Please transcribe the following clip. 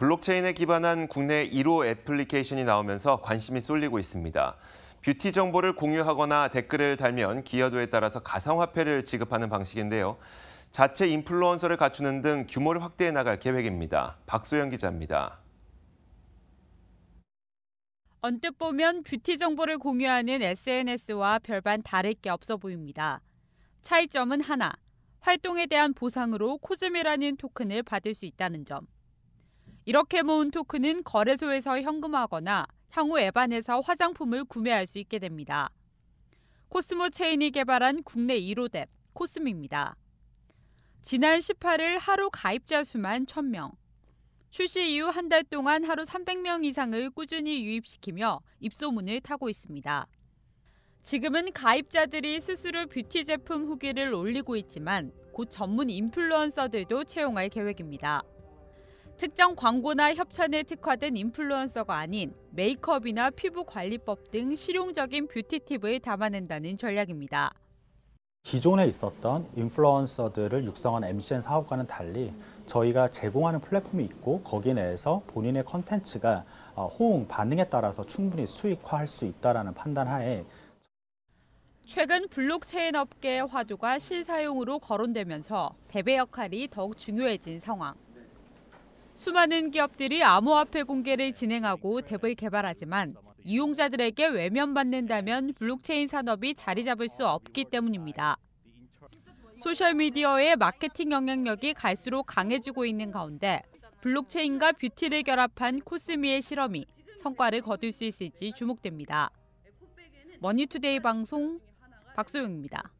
블록체인에 기반한 국내 1호 애플리케이션이 나오면서 관심이 쏠리고 있습니다. 뷰티 정보를 공유하거나 댓글을 달면 기여도에 따라서 가상화폐를 지급하는 방식인데요. 자체 인플루언서를 갖추는 등 규모를 확대해 나갈 계획입니다. 박소영 기자입니다. 언뜻 보면 뷰티 정보를 공유하는 SNS와 별반 다를 게 없어 보입니다. 차이점은 하나. 활동에 대한 보상으로 코즈미라는 토큰을 받을 수 있다는 점. 이렇게 모은 토큰은 거래소에서 현금화하거나 향후 에반에서 화장품을 구매할 수 있게 됩니다. 코스모 체인이 개발한 국내 1호 앱 코스미입니다. 지난 18일 하루 가입자 수만 1000명. 출시 이후 한 달 동안 하루 300명 이상을 꾸준히 유입시키며 입소문을 타고 있습니다. 지금은 가입자들이 스스로 뷰티 제품 후기를 올리고 있지만 곧 전문 인플루언서들도 채용할 계획입니다. 특정 광고나 협찬에 특화된 인플루언서가 아닌 메이크업이나 피부 관리법 등 실용적인 뷰티 팁을 담아낸다는 전략입니다. 기존에 있었던 인플루언서들을 육성한 MCN 사업과는 달리 저희가 제공하는 플랫폼이 있고 거기 내에서 본인의 컨텐츠가 어, 호응 반응에 따라서 충분히 수익화할 수 있다라는 판단하에 최근 블록체인 업계의 화두가 실사용으로 거론되면서 대배 역할이 더욱 중요해진 상황. 수많은 기업들이 암호화폐 공개를 진행하고 덱을 개발하지만 이용자들에게 외면받는다면 블록체인 산업이 자리 잡을 수 없기 때문입니다. 소셜미디어의 마케팅 영향력이 갈수록 강해지고 있는 가운데 블록체인과 뷰티를 결합한 코스미의 실험이 성과를 거둘 수 있을지 주목됩니다. 머니투데이 방송 박소영입니다.